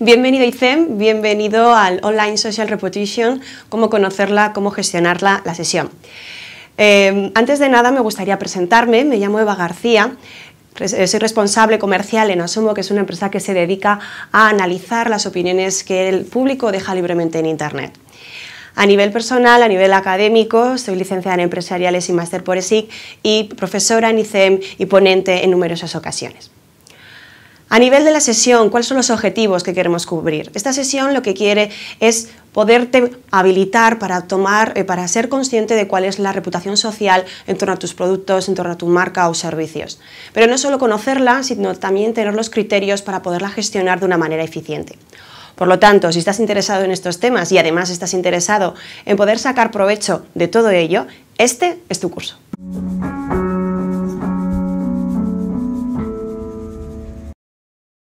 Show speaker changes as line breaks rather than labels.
Bienvenido ICEM, bienvenido al Online Social Reputation, cómo conocerla, cómo gestionarla, la sesión. Em, antes de nada me gustaría presentarme, me llamo Eva García, eh, soy responsable comercial en Asumo, que es una empresa que se dedica a analizar las opiniones que el público deja libremente en Internet. A nivel personal, a nivel académico, soy licenciada en empresariales y máster por ESIC y profesora en ICEM y ponente en numerosas ocasiones. A nivel de la sesión, ¿cuáles son los objetivos que queremos cubrir? Esta sesión lo que quiere es poderte habilitar para tomar, eh, para ser consciente de cuál es la reputación social en torno a tus productos, en torno a tu marca o servicios. Pero no solo conocerla, sino también tener los criterios para poderla gestionar de una manera eficiente. Por lo tanto, si estás interesado en estos temas y además estás interesado en poder sacar provecho de todo ello, este es tu curso.